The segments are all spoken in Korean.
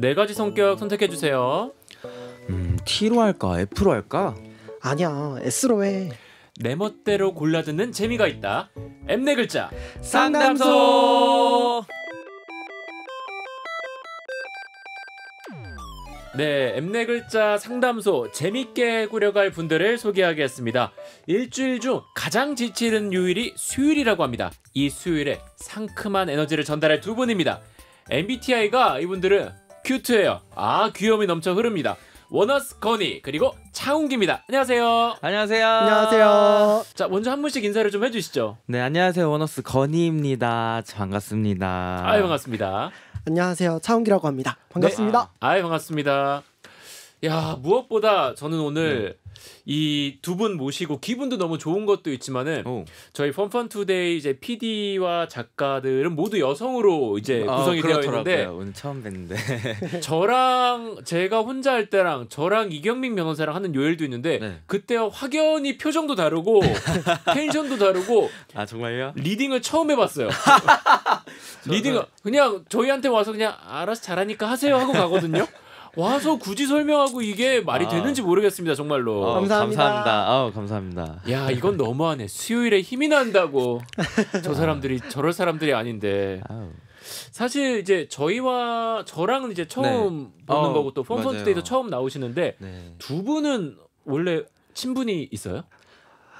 네 가지 성격 선택해 주세요. 음, T로 할까? F로 할까? 아니야, S로 해. 내 멋대로 골라 듣는 재미가 있다. M 네 글자 상담소. 네, 엠네 글자 상담소 재밌게 꾸려갈 분들을 소개하겠습니다. 일주일 중 가장 지치는 요일이 수요일이라고 합니다. 이 수요일에 상큼한 에너지를 전달할 두 분입니다. MBTI가 이분들은 큐트예요. 아 귀염이 넘쳐 흐릅니다. 원어스 건이 그리고 차웅기입니다. 안녕하세요. 안녕하세요. 안녕하세요. 자 먼저 한 분씩 인사를 좀 해주시죠. 네 안녕하세요 원어스 건이입니다. 반갑습니다. 아 반갑습니다. 안녕하세요 차웅기라고 합니다. 반갑습니다. 네. 아 반갑습니다. 야 무엇보다 저는 오늘 네. 이두분 모시고 기분도 너무 좋은 것도 있지만은 오. 저희 펀펀 투데이 이제 PD와 작가들은 모두 여성으로 이제 음, 아, 구성이 아, 되어 있는데 오늘 처음 뵀는데 저랑 제가 혼자 할 때랑 저랑 이경민 변호사랑 하는 요일도 있는데 네. 그때와 확연히 표정도 다르고 텐션도 다르고 아 정말요? 리딩을 처음 해봤어요. 리딩을 그냥 저희한테 와서 그냥 알아서 잘하니까 하세요 하고 가거든요. 와서 굳이 설명하고 이게 말이 아. 되는지 모르겠습니다. 정말로. 어, 감사합니다. 감사합니다. 아 감사합니다. 야, 이건 너무하네. 수요일에 힘이 난다고. 저 사람들이 저럴 사람들이 아닌데. 사실 이제 저희와 저랑은 이제 처음 네. 보는 어, 거고 또 펌펀트데이도 처음 나오시는데 네. 두 분은 원래 친분이 있어요?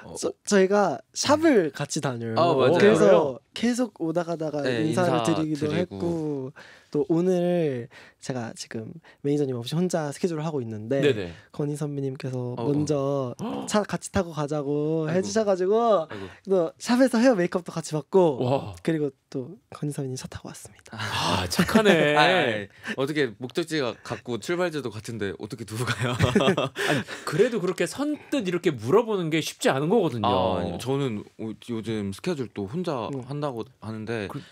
어. 저, 저희가 샵을 같이 다녀요. 어, 그래서 계속 오다 가다가 네, 인사를 드리기도 드리고. 했고 또 오늘 제가 지금 매니저님 없이 혼자 스케줄을 하고 있는데 네네. 건희 선배님께서 어, 어. 먼저 어. 차 같이 타고 가자고 아이고. 해주셔가지고 아이고. 또 샵에서 헤어 메이크업도 같이 받고 와. 그리고 또 건희 선배님 차 타고 왔습니다. 아 착하네. 아 어떻게 목적지가 같고 출발지도 같은데 어떻게 두고 가요? 아니, 그래도 그렇게 선뜻 이렇게 물어보는 게 쉽지 않은 거거든요. 아, 저는 요즘 스케줄 또 혼자 응. 네. 한다고 하는데. 그,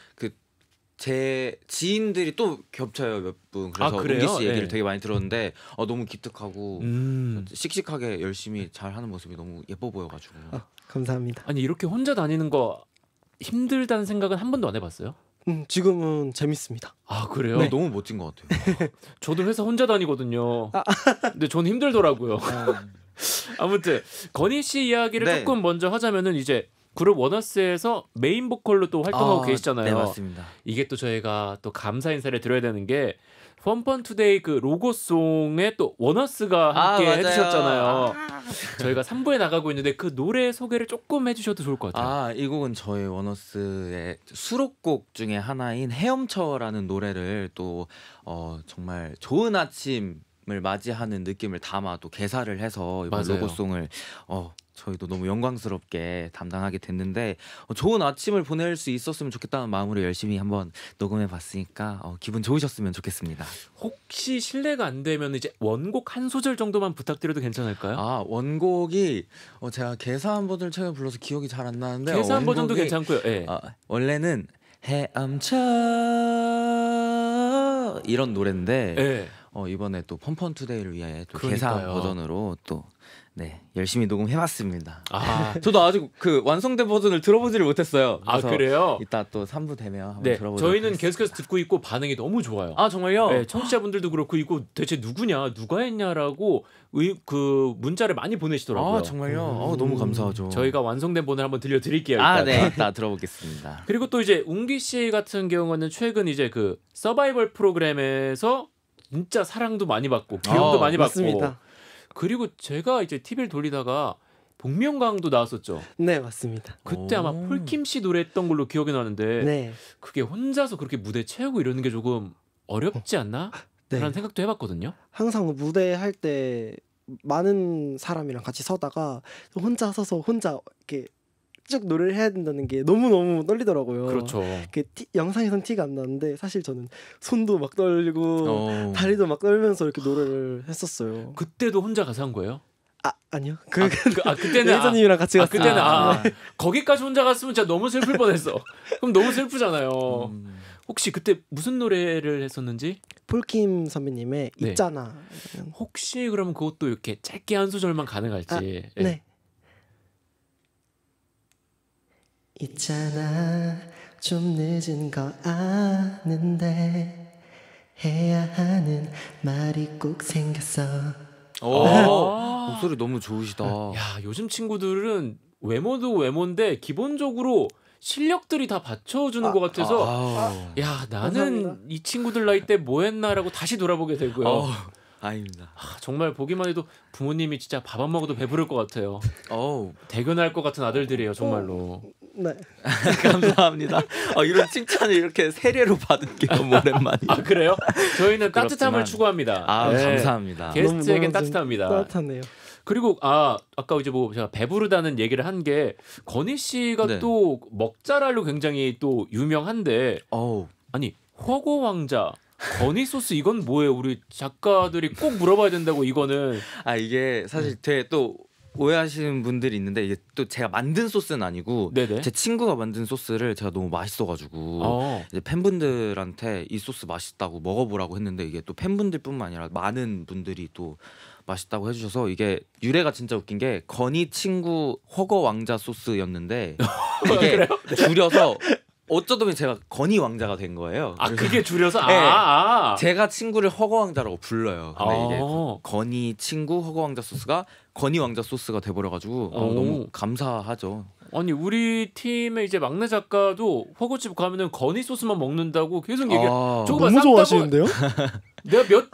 제 지인들이 또 겹쳐요 몇분 아, 그래서 아, 은기 씨 얘기를 네. 되게 많이 들었는데 어, 너무 기특하고 음. 씩씩하게 열심히 잘하는 모습이 너무 예뻐 보여가지고 아, 감사합니다. 아니 이렇게 혼자 다니는 거 힘들다는 생각은 한 번도 안 해봤어요? 음, 지금은 재밌습니다. 아 그래요? 네. 너무 멋진 것 같아요. 저도 회사 혼자 다니거든요. 아. 근데 전 힘들더라고요. 아. 아무튼 건희 씨 이야기를 네. 조금 먼저 하자면은 이제 그룹 원어스에서 메인 보컬로 또 활동하고 아, 계시잖아요. 네, 맞습니다. 이게 또 저희가 또 감사 인사를 드려야 되는 게 펀펀 투데이 그 로고송에 또 원어스가 아, 함께 아, 해주셨잖아요. 저희가 3부에 나가고 있는데 그 노래 소개를 조금 해주셔도 좋을 것 같아요. 아, 이 곡은 저희 원어스의 수록곡 중에 하나인 헤엄쳐라는 노래를 또 어, 정말 좋은 아침 을 맞이하는 느낌을 담아 또 개사를 해서 이번 맞아요. 로고송을 어 저희도 너무 영광스럽게 담당하게 됐는데 어, 좋은 아침을 보낼 수 있었으면 좋겠다는 마음으로 열심히 한번 녹음해 봤으니까 어, 기분 좋으셨으면 좋겠습니다. 혹시 실례가 안 되면 이제 원곡 한 소절 정도만 부탁드려도 괜찮을까요? 아 원곡이 어, 제가 개사한 버을 최근 불러서 기억이 잘 안 나는데 개사한 버전도 괜찮고요. 예. 아, 원래는 해암차 이런 노래인데 예. 어, 이번에 또펀펀 투데이를 위해 또 개사 버전으로 또 네, 열심히 녹음해봤습니다. 아, 저도 아직 그 완성된 버전을 들어보지를 못했어요. 아 그래요? 이따 또 3부 되면 한번 네, 들어보죠. 저희는 계속해서 듣고 있고 반응이 너무 좋아요. 아 정말요? 네, 청취자분들도 그렇고 이거 대체 누구냐, 누가 했냐라고 의, 그 문자를 많이 보내시더라고요. 아 정말요? 음. 아, 너무 감사하죠. 저희가 완성된 번을 한번 들려드릴게요. 아 네, 이따 들어보겠습니다. 그리고 또 이제 웅기 씨 같은 경우는 최근 이제 그 서바이벌 프로그램에서 진짜 사랑도 많이 받고 기억도 아, 많이 맞습니다. 받고 그리고 제가 이제 TV를 돌리다가 복면가왕도 나왔었죠. 네 맞습니다. 그때 아마 폴킴 씨 노래했던 걸로 기억이 나는데 네. 그게 혼자서 그렇게 무대 채우고 이러는 게 조금 어렵지 않나? 네. 그런 생각도 해봤거든요. 항상 무대 할 때 많은 사람이랑 같이 서다가 혼자 서서 혼자 이렇게 쭉쭉 노래를 해야 된다는 게 너무너무 떨리더라고요. 그렇죠. 그 티, 영상에선 티가 안 나는데 사실 저는 손도 막 떨리고 어. 다리도 막 떨면서 이렇게 노래를 했었어요. 그때도 혼자 가서 한 거예요? 아 아니요. 아, 그, 그, 아, 그, 아 그때는 예전님이랑 아, 같이 갔어요. 아, 그때는 아, 아, 거기까지 혼자 갔으면 진짜 너무 슬플 뻔했어. 그럼 너무 슬프잖아요. 음. 혹시 그때 무슨 노래를 했었는지? 폴킴 선배님의 네. 있잖아. 혹시 그러면 그것도 이렇게 짧게 한 소절만 가능할지. 아, 네. 네. 있잖아 좀 늦은 거 아는데 해야 하는 말이 꼭 생겼어 오, 아, 아. 목소리 너무 좋으시다. 야, 요즘 친구들은 외모도 외모인데 기본적으로 실력들이 다 받쳐주는 아, 것 같아서 아, 야 나는 감사합니다. 이 친구들 나이 때 뭐했나라고 다시 돌아보게 되고요. 어, 아닙니다. 아, 정말 보기만 해도 부모님이 진짜 밥 안 먹어도 배부를 것 같아요. 어 대견할 것 같은 아들들이에요 정말로. 어, 네. 감사합니다. 어, 이런 칭찬을 이렇게 세례로 받은 게 너무 오랜만이에요. 아 그래요? 저희는 따뜻함을 추구합니다. 아 네. 감사합니다. 게스트에겐 따뜻합니다. 따뜻하네요. 그리고 아 아까 이제 뭐 제가 배부르다는 얘기를 한 게 건희 씨가 네. 또 먹자랄로 굉장히 또 유명한데 어우. 아니 허고 왕자 건희 소스 이건 뭐예요? 우리 작가들이 꼭 물어봐야 된다고 이거는 아 이게 사실 네. 되게 또 오해하시는 분들이 있는데 이게 또 제가 만든 소스는 아니고 네네. 제 친구가 만든 소스를 제가 너무 맛있어가지고 어. 이제 팬분들한테 이 소스 맛있다고 먹어보라고 했는데 이게 또 팬분들뿐만 아니라 많은 분들이 또 맛있다고 해주셔서 이게 유래가 진짜 웃긴 게 건희 친구 허거 왕자 소스였는데 이게 줄여서 어쩌다 보니 제가 건희 왕자가 된 거예요. 아 그게 줄여서 네, 아, 아 제가 친구를 허거 왕자라고 불러요. 근데 아. 이게 건희 친구 허거 왕자 소스가 권위 왕자 소스가 돼버려가지고 어, 너무 감사하죠. 아니 우리 팀의 이제 막내 작가도 허구집 가면은 건이 소스만 먹는다고 계속 얘기. 아, 저거 너무 좋아하시는데요? 내가 몇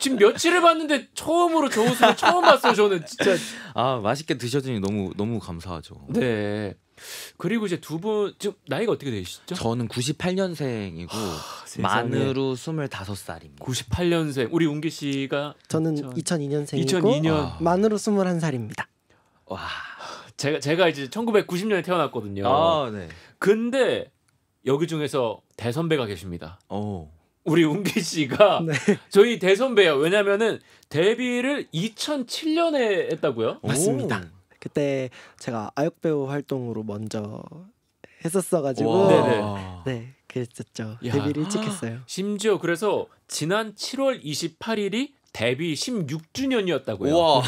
지금 며칠을 봤는데 처음으로 저 웃음을 처음 봤어요. 저는 진짜. 아 맛있게 드셔주니 너무 너무 감사하죠. 네. 그리고 이제 두 분 지금 나이가 어떻게 되시죠? 저는 98년생이고 하, 아, 만으로 25살입니다. 98년생. 우리 웅기 씨가 저는 2002년생이고 2002년. 만으로 21살입니다. 와. 제가 제가 이제 1990년에 태어났거든요. 아, 네. 근데 여기 중에서 대선배가 계십니다. 오. 우리 웅기 씨가 네. 저희 대선배예요. 왜냐면은 데뷔를 2007년에 했다고요? 맞습니다. 오. 그때 제가 아역 배우 활동으로 먼저 했었어가지고 네네. 네 그랬었죠 야. 데뷔를 일찍 했어요. 아, 심지어 그래서 지난 7월 28일이 데뷔 16주년이었다고요. 와.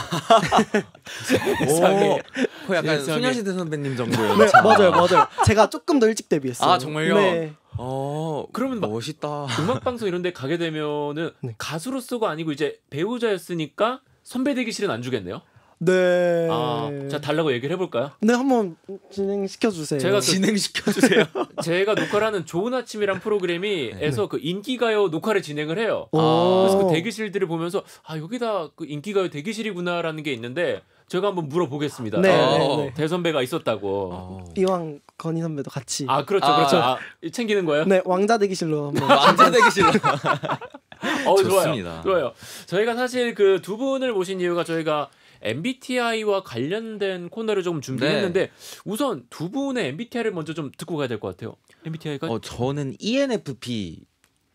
세 약간 소녀시대 선배님 정도예요. 네, 맞아요, 맞아요. 제가 조금 더 일찍 데뷔했어요. 아 정말요? 네. 어, 그러면 멋있다. 음악 방송 이런데 가게 되면은 네. 가수로서가 아니고 이제 배우자였으니까 선배 대기실은 안 주겠네요. 네. 아, 제가 달라고 얘기를 해볼까요? 네, 한번 진행시켜 주세요. 제가 그, 진행시켜 주세요. 제가 녹화 하는 좋은 아침이란 프로그램이에서 네. 그 인기가요 녹화를 진행을 해요. 아. 그래서 그 대기실들을 보면서 아 여기다 그 인기가요 대기실이구나라는 게 있는데 제가 한번 물어보겠습니다. 네, 아, 네, 네. 대선배가 있었다고. 어. 이왕 건희 선배도 같이. 아 그렇죠, 그렇죠. 아, 그렇죠. 아, 챙기는 거예요? 네, 왕자 대기실로 한번. 왕자 대기실로. 어, 좋습니다. 좋아요. 좋아요. 저희가 사실 그 두 분을 모신 이유가 저희가 MBTI와 관련된 코너를 조금 준비했는데 네. 우선 두 분의 MBTI를 먼저 좀 듣고 가야 될 것 같아요. MBTI가 어 저는 ENFP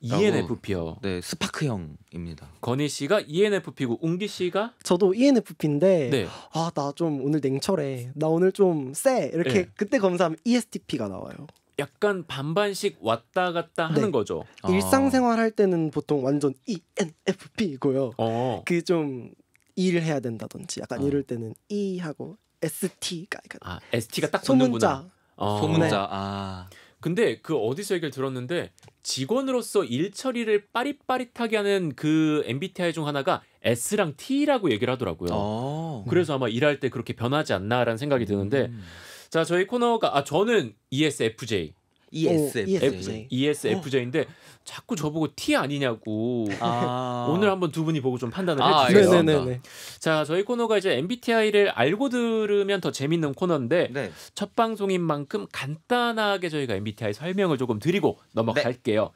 ENFP요. 네, 스파크형입니다. 건희 씨가 ENFP고 웅기 씨가 저도 ENFP인데 네. 아, 나 좀 오늘 냉철해. 나 오늘 좀 쎄. 이렇게 네. 그때 검사하면 ESTP가 나와요. 약간 반반씩 왔다 갔다 하는 네. 거죠. 일상생활 할 때는 보통 완전 ENFP고요. 어. 그좀 일을 해야 된다든지 약간 어. 이럴 때는 E 하고 ST가 약간 아, ST가 딱 소문자. 어. 소문자. 네. 아. 근데 그 어디서 얘기를 들었는데 직원으로서 일 처리를 빠릿빠릿하게 하는 그 MBTI 중 하나가 S랑 T라고 얘기를 하더라고요. 아. 그래서 아마 일할 때 그렇게 변하지 않나라는 생각이 드는데 음. 자 저희 코너가 아 저는 ESFJ 어, ESFJ. 오, e ESFJ. 인데 자꾸 저보고 T 아니냐고 아. 오늘 한번 두 분이 보고 좀 판단을 아, 해주세요. 네, 네, 네, 네, 자 저희 코너가 이제 MBTI를 알고 들으면 더 재밌는 코너인데 네. 첫 방송인 만큼 간단하게 저희가 MBTI 설명을 조금 드리고 넘어갈게요. 네.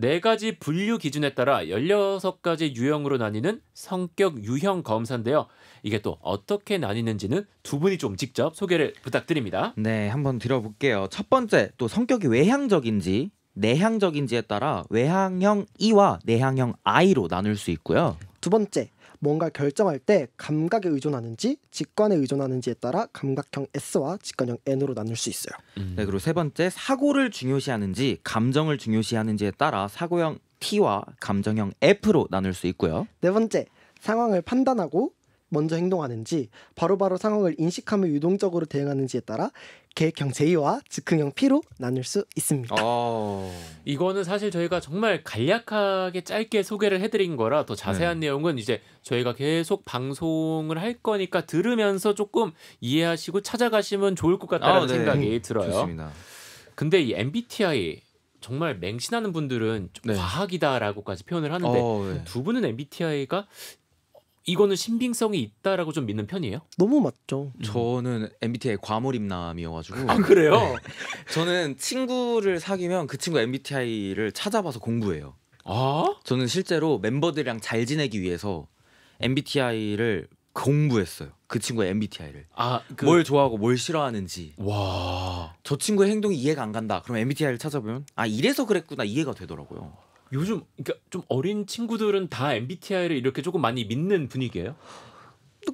네 가지 분류 기준에 따라 16가지 유형으로 나뉘는 성격 유형 검사인데요. 이게 또 어떻게 나뉘는지는 두 분이 좀 직접 소개를 부탁드립니다. 네, 한번 들어볼게요. 첫 번째, 또 성격이 외향적인지 내향적인지에 따라 외향형 E와 내향형 I로 나눌 수 있고요. 두 번째, 뭔가 결정할 때 감각에 의존하는지 직관에 의존하는지에 따라 감각형 S와 직관형 N으로 나눌 수 있어요. 음. 네, 그리고 세 번째 사고를 중요시하는지 감정을 중요시하는지에 따라 사고형 T와 감정형 F로 나눌 수 있고요. 네 번째 상황을 판단하고 먼저 행동하는지 바로바로 바로 상황을 인식하며 유동적으로 대응하는지에 따라 계획형 J와 즉흥형 피로 나눌 수 있습니다. 어... 이거는 사실 저희가 정말 간략하게 짧게 소개를 해드린 거라 더 자세한 네. 내용은 이제 저희가 계속 방송을 할 거니까 들으면서 조금 이해하시고 찾아가시면 좋을 것 같다는 아, 네. 생각이 음, 들어요. 좋습니다. 근데 이 MBTI 정말 맹신하는 분들은 네. 과학이다라고까지 표현을 하는데 어, 네. 두 분은 MBTI가 이거는 신빙성이 있다라고 좀 믿는 편이에요? 너무 맞죠. 음. 저는 MBTI 과몰입남이어가지고. 아 그래요? 네. 저는 친구를 사귀면 그 친구 MBTI를 찾아봐서 공부해요. 아? 저는 실제로 멤버들이랑 잘 지내기 위해서 MBTI를 공부했어요. 그 친구의 MBTI를. 아, 그... 좋아하고 뭘 싫어하는지. 와. 저 친구의 행동이 이해가 안 간다. 그럼 MBTI를 찾아보면 아 이래서 그랬구나 이해가 되더라고요. 요즘 그러니까 좀 어린 친구들은 다 MBTI를 이렇게 조금 많이 믿는 분위기예요?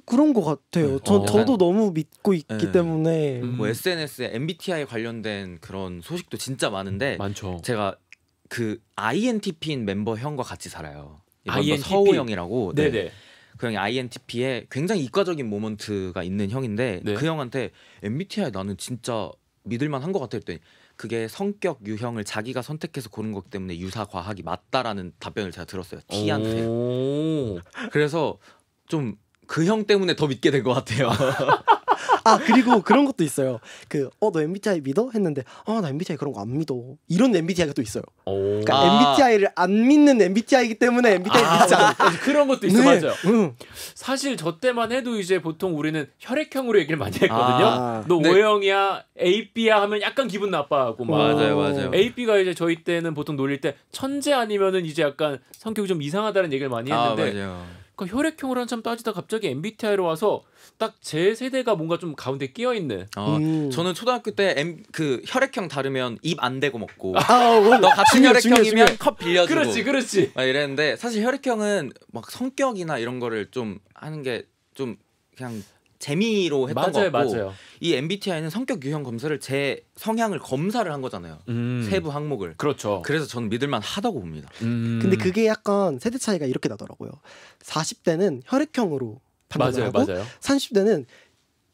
그런 것 같아요. 네. 전 어. 저도 너무 믿고 있기 네. 때문에 음. 뭐 SNS에 MBTI 관련된 그런 소식도 진짜 많은데 음, 많죠. 제가 그 INTP인 멤버 형과 같이 살아요. INTP 서우 형이라고. 네. 네네. 네. 그 형이 INTP에 굉장히 이과적인 모먼트가 있는 형인데 네. 그 형한테 MBTI 나는 진짜 믿을만 한것 같아 했더니 그게 성격 유형을 자기가 선택해서 고른 것 때문에 유사 과학이 맞다라는 답변을 제가 들었어요. T한테. 그래서 좀 그형 때문에 더 믿게 된것 같아요. 아 그리고 그런 것도 있어요. 그어너 MBTI 믿어? 했는데 어나 아, MBTI 그런 거 안 믿어. 이런 MBTI가 또 있어요. 그러니까 아. MBTI를 안 믿는 MBTI이기 때문에 MBTI 아, 믿지 않아. 그런 것도 있어 네. 맞아요. 응. 사실 저 때만 해도 이제 보통 우리는 혈액형으로 얘기를 많이 했거든요. 아. 너 네. O형이야, AB야 하면 약간 기분 나빠하고 막. 맞아요, 맞아요. AB가 이제 저희 때는 보통 놀릴 때 천재 아니면은 이제 약간 성격이 좀 이상하다는 얘기를 많이 아, 했는데. 아, 그 혈액형을 한참 따지다 갑자기 MBTI로 와서 딱 제 세대가 뭔가 좀 가운데 끼어 있는. 어, 아, 음. 저는 초등학교 때 M 그 혈액형 다르면 입 안 대고 먹고. 아, 뭐, 너 같은 혈액형이면 컵 빌려주고. 그렇지, 그렇지. 막 이랬는데 사실 혈액형은 막 성격이나 이런 거를 좀 하는 게 좀 그냥 재미로 했던 맞아요, 거고. 맞아요. 이 MBTI는 성격 유형 검사를 제 성향을 검사를 한 거잖아요. 음. 세부 항목을. 그렇죠. 그래서 저는 믿을만 하다고 봅니다. 음. 근데 그게 약간 세대 차이가 이렇게 나더라고요. 40대는 혈액형으로 판단하고 맞아요, 맞아요. 30대는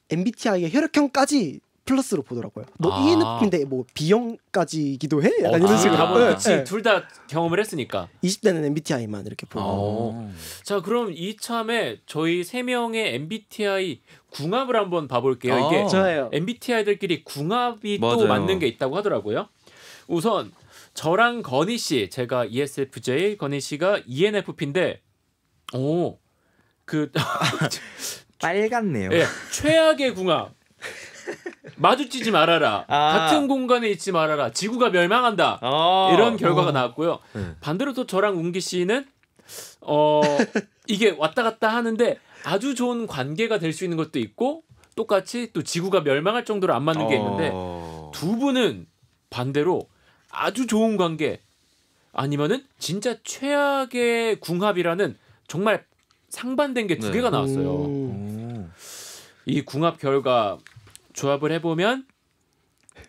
MBTI의 혈액형까지 플러스로 보더라고요. 너 뭐 아. e n f 인데뭐 B형까지기도 해? 약간 어, 이런 식으로. 아, 네, 네. 둘다 경험을 했으니까. 20대는 MBTI만 이렇게 보고. 아. 자 그럼 이참에 저희 세 명의 MBTI 궁합을 한번 봐볼게요. 아. 이게 어. 좋아요. MBTI들끼리 궁합이 맞아요. 또 맞는 게 있다고 하더라고요. 우선 저랑 건희 씨, 제가 ESFJ, 건희 씨가 ENFP인데, 오, 그 빨갛네요. 예, 최악의 궁합. 마주치지 말아라. 아. 같은 공간에 있지 말아라. 지구가 멸망한다. 아. 이런 결과가 오. 어. 나왔고요. 네. 반대로 또 저랑 웅기 씨는 어 이게 왔다 갔다 하는데 아주 좋은 관계가 될 수 있는 것도 있고 똑같이 또 지구가 멸망할 정도로 안 맞는 게 어. 있는데 두 분은 반대로 아주 좋은 관계 아니면은 진짜 최악의 궁합이라는 정말 상반된 게두 네. 개가 나왔어요. 네. 이 궁합 결과 조합을 해보면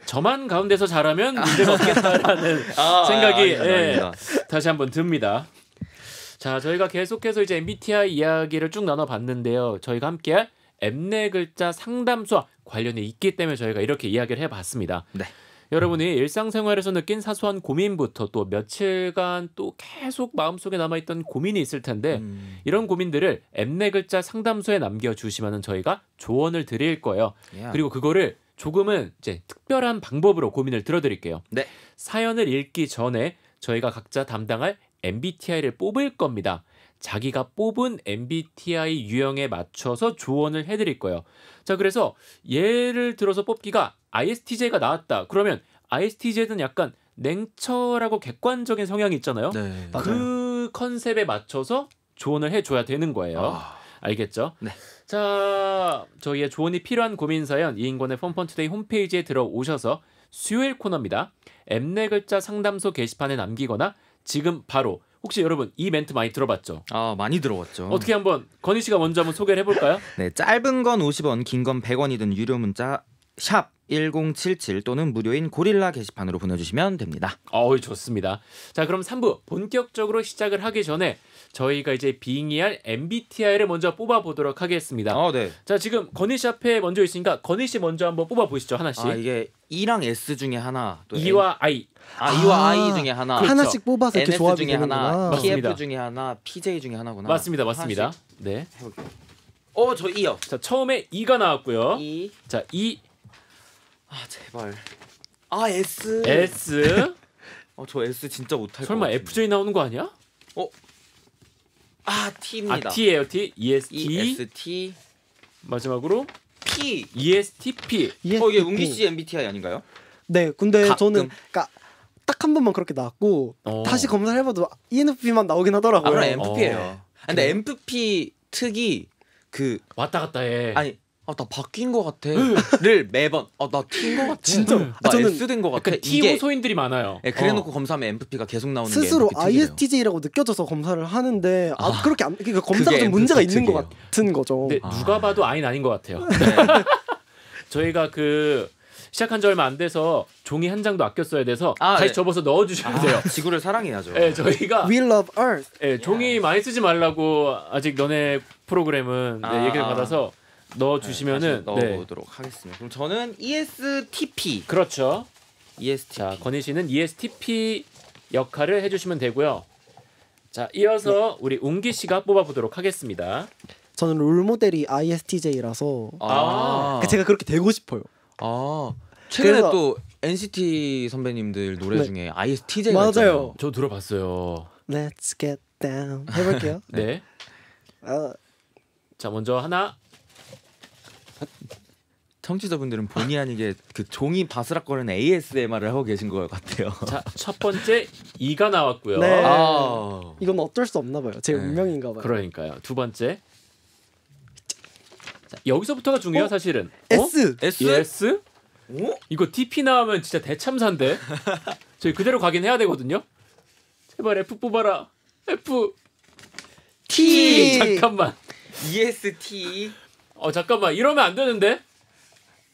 저만 가운데서 잘하면 문제가 없겠다라는 아, 생각이 아, 예, 다시 한번 듭니다. 자, 저희가 계속해서 이제 MBTI 이야기를 쭉 나눠봤는데요. 저희가 함께할 네 글자 상담 수업 관련이 있기 때문에 저희가 이렇게 이야기를 해봤습니다. 네. 여러분이 일상생활에서 느낀 사소한 고민부터 또 며칠간 또 계속 마음속에 남아있던 고민이 있을 텐데 음. 이런 고민들을 엠네 글자 상담소에 남겨주시면 저희가 조언을 드릴 거예요. 예. 그리고 그거를 조금은 이제 특별한 방법으로 고민을 들어드릴게요. 네. 사연을 읽기 전에 저희가 각자 담당할 MBTI를 뽑을 겁니다. 자기가 뽑은 MBTI 유형에 맞춰서 조언을 해드릴 거예요. 자, 그래서 예를 들어서 뽑기가 ISTJ가 나왔다. 그러면 ISTJ는 약간 냉철하고 객관적인 성향이 있잖아요. 네, 그 컨셉에 맞춰서 조언을 해줘야 되는 거예요. 아... 알겠죠? 네. 자, 저희의 조언이 필요한 고민 사연 이인권의 펀펀투데이 홈페이지에 들어오셔서 수요일 코너입니다. 엠네 글자 상담소 게시판에 남기거나 지금 바로 혹시 여러분 이 멘트 많이 들어봤죠? 아 많이 들어봤죠. 어떻게 한번 건희 씨가 먼저 한번 소개를 해볼까요? 네, 짧은 건 50원, 긴 건 100원이든 유료 문자 샵1077 또는 무료인 고릴라 게시판으로 보내주시면 됩니다. 어우 좋습니다. 자 그럼 3부 본격적으로 시작을 하기 전에 저희가 이제 빙의할 MBTI를 먼저 뽑아보도록 하겠습니다. 어, 네. 자 지금 건희 씨 앞에 먼저 있으니까 건희 씨 먼저 한번 뽑아보시죠 하나씩. 아 이게 E랑 S 중에 하나, 또 E와 I, 아, E와 I 아, 중에 하나, 그렇죠. 하나씩 그렇죠. 뽑아서 이렇게 NS 중되는 하나, 맞습니다. f 중에 하나, PJ 중에 하나구나. 맞습니다, 맞습니다. 하나씩. 네. 해볼게요. 어, 저 E요. 자 처음에 E가 나왔고요. E. 자 E 아 제발. 아 S. S? 어저 S 진짜 못할 설마 FJ 나오는 거 아니야? 어? 아 T입니다. 아 T예요 T. EST. EST. 마지막으로 P. ESTP. ESTP. 어 이게 e 웅기 씨 MBTI 아닌가요? 네. 근데 가끔. 저는 그러니까 딱 한 번만 그렇게 나왔고 어. 다시 검사를 해봐도 ENFP만 나오긴 하더라고요. 아, 그럼 MFP예요. 어. 근데 MFP 특이 그 왔다 갔다 해. 아니 아나 바뀐 것 같아를 네. 매번 아나 튄 것 같아 진짜 나 아, 저는 S된 것 같아 T 호소인들이 많아요 네, 그래놓고 어. 검사하면 MFP가 계속 나오는 스스로 ISTJ라고 느껴져서 검사를 하는데 아, 아 그렇게 안, 그러니까 검사가 좀 문제가 있는 것 같은 거죠 네, 아. 누가 봐도 아인 아닌 것 같아요 네. 저희가 그 시작한 지 얼마 안 돼서 종이 한 장도 아껴 써야 돼서 아, 다시 네. 접어서 넣어 주셔야 아, 돼요. 아, 지구를 사랑해야죠. 네, 저희가 We love Earth. 네, 종이 많이 쓰지 말라고 아직 너네 프로그램은 네, 아, 네, 얘기를 아. 받아서 넣어 주시면은 네, 네. 넣어보도록 네. 하겠습니다. 그럼 저는 ESTP. 그렇죠. ESTP. 자, 건희 씨는 ESTP 역할을 해주시면 되고요. 자, 이어서 네. 우리 웅기 씨가 뽑아보도록 하겠습니다. 저는 롤 모델이 ISTJ라서 아. 그 제가 그렇게 되고 싶어요. 아. 최근에 또 NCT 선배님들 노래 네. 중에 ISTJ 맞아요. 있잖아요. 저 들어봤어요. Let's get down 해볼게요. 네. 네. 어. 자 먼저 하나 청취자분들은 본의 아니게 그 종이 바스락거리는 ASMR을 하고 계신 것 같아요. 자, 첫 번째 이가 나왔고요. 네. 아. 이건 어쩔 수 없나 봐요. 제 네. 운명인가 봐요. 그러니까요. 두 번째. 자, 여기서부터가 중요해요, 어? 사실은. 어? S? S? 오? 예, 어? 이거 TP 나오면 진짜 대참사인데. 저희 그대로 가긴 해야 되거든요. 제발 F 뽑아라. F. T. E T. 잠깐만. EST. 어 잠깐만 이러면 안 되는데.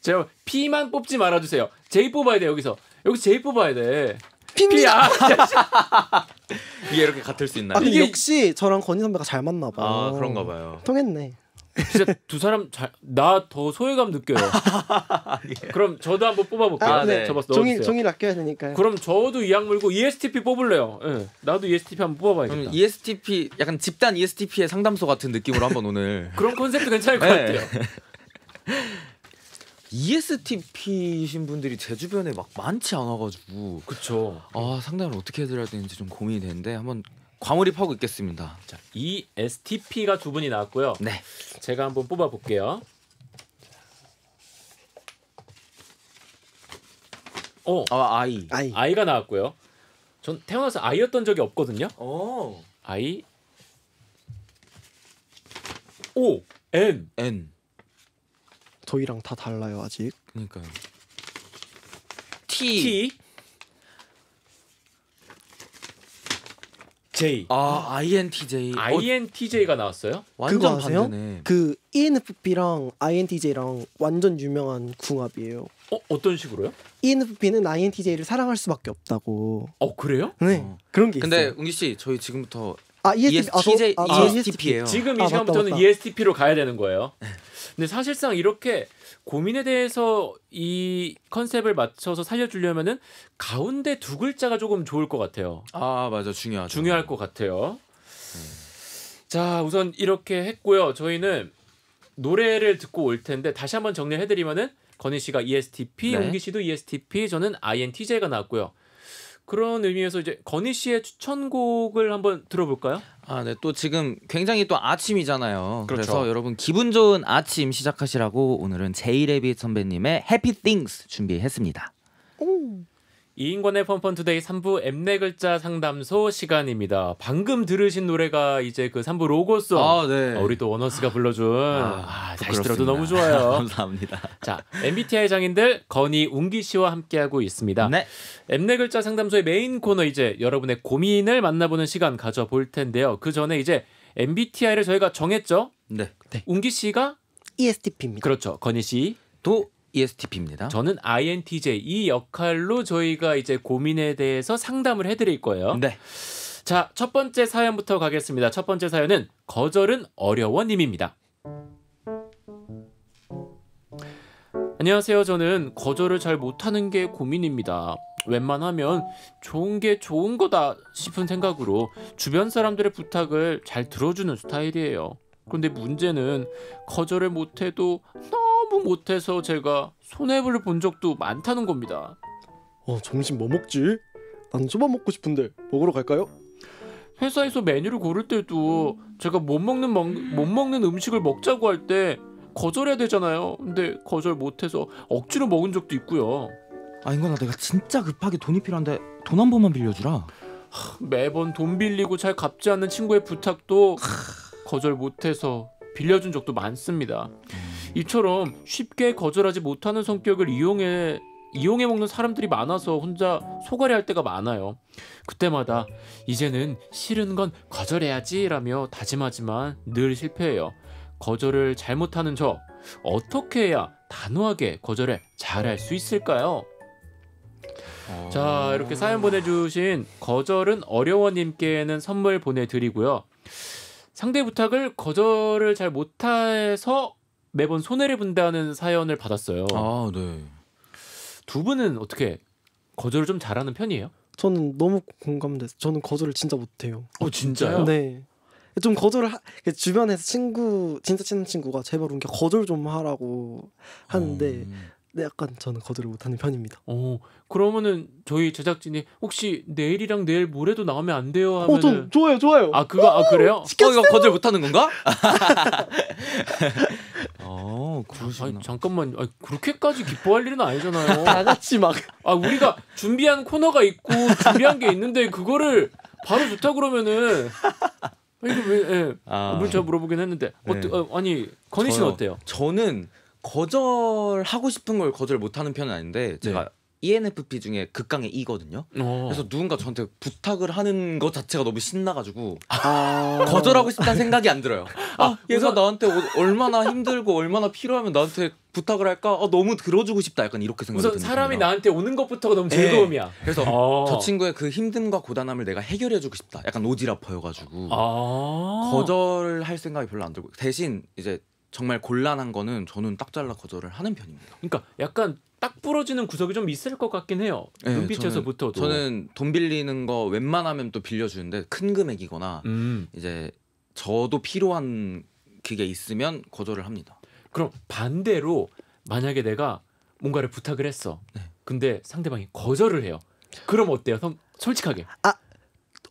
제가 P만 뽑지 말아주세요. J 뽑아야 돼 여기서. 여기 J 뽑아야 돼. 피야. 아. 이게 이렇게 같을 수 있나요? 아, 근데 이게- 역시 저랑 건희 선배가 잘 맞나 봐. 아, 그런가 봐요. 통했네. 진짜 두 사람 잘 나 더 소외감 느껴요. 예. 그럼 저도 한번 뽑아볼게요. 아, 네. 접어 종일 종일 아껴야 되니까 그럼 저도 이악 물고 ESTP 뽑을래요. 네. 나도 ESTP 한번 뽑아봐야겠다. ESTP 약간 집단 ESTP의 상담소 같은 느낌으로 한번 오늘 그런 컨셉도 괜찮을 것 네. 같아요. ESTP이신 분들이 제 주변에 막 많지 않아가지고 그쵸 아 상담을 어떻게 해드려야 되는지 좀 고민이 되는데 한번 과몰입하고 있겠습니다. 자, ESTP가 두 분이 나왔고요. 네. 제가 한번 뽑아 볼게요. 어, 아, 아이. 아이. 아이가 나왔고요. 전 태어나서 아이였던 적이 없거든요. 오. 아이. 오. N. N. 저희랑 다 달라요, 아직. 그러니까요. T. T. J. 아 INTJ. 어, INTJ가 나왔어요? 그거 반대네. 그 ENFP랑 INTJ랑 완전 유명한 궁합이에요. 어 어떤 식으로요? ENFP는 INTJ를 사랑할 수밖에 없다고. 어 그래요? 네 어. 그런 게 근데 있어요. 근데 웅기 씨 저희 지금부터 아 ESTJ, ESTJ 아, 저, e 아, ESTP예요. E 지금 이 아, 시간부터는 맞다, 맞다. E ESTP로 가야 되는 거예요. 네. 근데 사실상 이렇게 고민에 대해서 이 컨셉을 맞춰서 살려주려면은 가운데 두 글자가 조금 좋을 것 같아요. 아 맞아 중요하 중요할 것 같아요. 음. 자 우선 이렇게 했고요. 저희는 노래를 듣고 올 텐데 다시 한번 정리해드리면은 건희 씨가 ESTP, 네. 옹기 씨도 ESTP, 저는 INTJ가 나왔고요. 그런 의미에서 이제 건희 씨의 추천곡을 한번 들어볼까요? 아, 네. 또 지금 굉장히 또 아침이잖아요. 그렇죠. 그래서 여러분 기분 좋은 아침 시작하시라고 오늘은 제이레빗 선배님의 해피 띵스 준비했습니다. 오. 이인권의 펀펀투데이 3부 엠네 글자 상담소 시간입니다. 방금 들으신 노래가 이제 그 3부 로고송. 아, 네. 어, 우리 또 원어스가 불러준. 아, 아 다시 들어도 너무 좋아요. 감사합니다. 자, MBTI 장인들 건희, 웅기 씨와 함께하고 있습니다. 네. 엠네 글자 상담소의 메인 코너 이제 여러분의 고민을 만나보는 시간 가져볼 텐데요. 그 전에 이제 MBTI를 저희가 정했죠? 네. 네. 웅기 씨가 ESTP입니다. 그렇죠. 건희 씨. 도 ESTP입니다. 저는 INTJ 이 역할로 저희가 이제 고민에 대해서 상담을 해드릴 거예요. 네. 자, 첫 번째 사연부터 가겠습니다. 첫 번째 사연은 거절은 어려워 님입니다. 안녕하세요. 저는 거절을 잘 못하는 게 고민입니다. 웬만하면 좋은 게 좋은 거다 싶은 생각으로 주변 사람들의 부탁을 잘 들어주는 스타일이에요. 그런데 문제는 거절을 못해도 너무 너무 못해서 제가 손해를 본 적도 많다는 겁니다. 어, 점심 뭐 먹지? 난 소바 먹고 싶은데 먹으러 갈까요? 회사에서 메뉴를 고를 때도 제가 못 먹는 먹, 못 먹는 음식을 먹자고 할 때 거절해야 되잖아요. 근데 거절 못해서 억지로 먹은 적도 있고요. 아 인간아 내가 진짜 급하게 돈이 필요한데 돈 한 번만 빌려주라. 하, 매번 돈 빌리고 잘 갚지 않는 친구의 부탁도 거절 못해서 빌려준 적도 많습니다. 이처럼 쉽게 거절하지 못하는 성격을 이용해 이용해 먹는 사람들이 많아서 혼자 소갈이 할 때가 많아요. 그때마다 이제는 싫은 건 거절해야지라며 다짐하지만 늘 실패해요. 거절을 잘못하는 저 어떻게 해야 단호하게 거절을 잘할 수 있을까요? 자 이렇게 사연 보내주신 거절은 어려워님께는 선물 보내드리고요. 상대 부탁을 거절을 잘 못해서 매번 손해를 본다는 사연을 받았어요. 아, 네. 두 분은 어떻게 거절을 좀 잘하는 편이에요? 저는 너무 공감돼서 저는 거절을 진짜 못해요. 어 진짜요? 네. 좀 거절을 하, 주변에서 친구 진짜 친한 친구가 제발 운게 거절 좀 하라고 하는데 어... 약간 저는 거절을 못하는 편입니다. 어 그러면은 저희 제작진이 혹시 내일이랑 내일 모레도 나오면 안 돼요 하면 어 좋아요 좋아요. 아 그거 아 그래요? 시켰어! 어 이거 거절 못하는 건가? 어, 그러시 아, 잠깐만, 아, 그렇게까지 기뻐할 일은 아니잖아요. 다 같이 막. 아, 우리가 준비한 코너가 있고 준비한 게 있는데 그거를 바로 좋다 그러면은 이거 왜? 예. 아, 물론 물어보긴 했는데 네. 어떠, 아니 건희 씨는 어때요? 저는 거절하고 싶은 걸 거절 못하는 편은 아닌데 제가 네. ENFP 중에 극강의 E거든요. 오. 어. 그래서 누군가 저한테 부탁을 하는 것 자체가 너무 신나가지고 아. 거절하고 싶다는 생각이 안 들어요. 아, 아 얘가 우선... 나한테 얼마나 힘들고 얼마나 필요하면 나한테 부탁을 할까? 어, 너무 들어주고 싶다. 약간 이렇게 생각이 우선 사람이 느낌이라. 나한테 오는 것부터가 너무 예. 즐거움이야. 네. 그래서 어. 저 친구의 그 힘듦과 고단함을 내가 해결해주고 싶다. 약간 오지라퍼여가지고 아. 거절할 생각이 별로 안 들고 대신 이제 정말 곤란한 거는 저는 딱 잘라 거절을 하는 편입니다. 그러니까 약간 딱 부러지는 구석이 좀 있을 것 같긴 해요. 네, 눈빛에서부터 저는, 저는, 돈 빌리는 거 웬만하면 또 빌려주는데 큰 금액이거나 음. 이제 저도 필요한 그게 있으면 거절을 합니다. 그럼 반대로 만약에 내가 뭔가를 부탁을 했어. 네. 근데 상대방이 거절을 해요. 그럼 어때요? 성, 솔직하게. 아,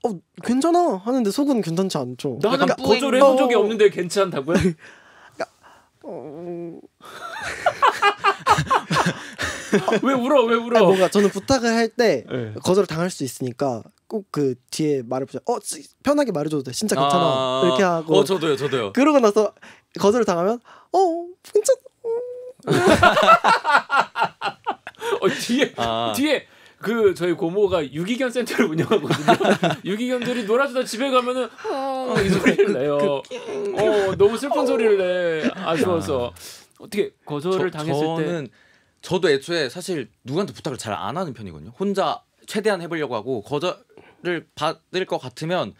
어 괜찮아 하는데 속은 괜찮지 않죠. 나는 그러니까 거절해 본 적이 어. 없는데 괜찮다고요? 그러니까, 어... 왜 울어? 왜 울어? 아니, 뭔가 저는 부탁을 할때 예. 거절을 당할 수 있으니까 꼭 그 뒤에 말을 붙여. 어 편하게 말해줘도 돼. 진짜 괜찮아. 아~ 이렇게 하고. 어 저도요, 저도요. 그러고 나서 거절을 당하면 어 괜찮. 음. 어 뒤에 아. 뒤에 그 저희 고모가 유기견 센터를 운영하거든요. 유기견들이 놀아주다 집에 가면은 어, 그, 이 소리를 그, 내요. 그, 어 너무 슬픈 소리를 내. 아쉬워서 아. 어떻게 거절을 저, 당했을 저는... 때. 저도 애초에 사실 누구한테 부탁을 잘 안 하는 편이거든요. 혼자 최대한 해보려고 하고 거절을 받을 것 같으면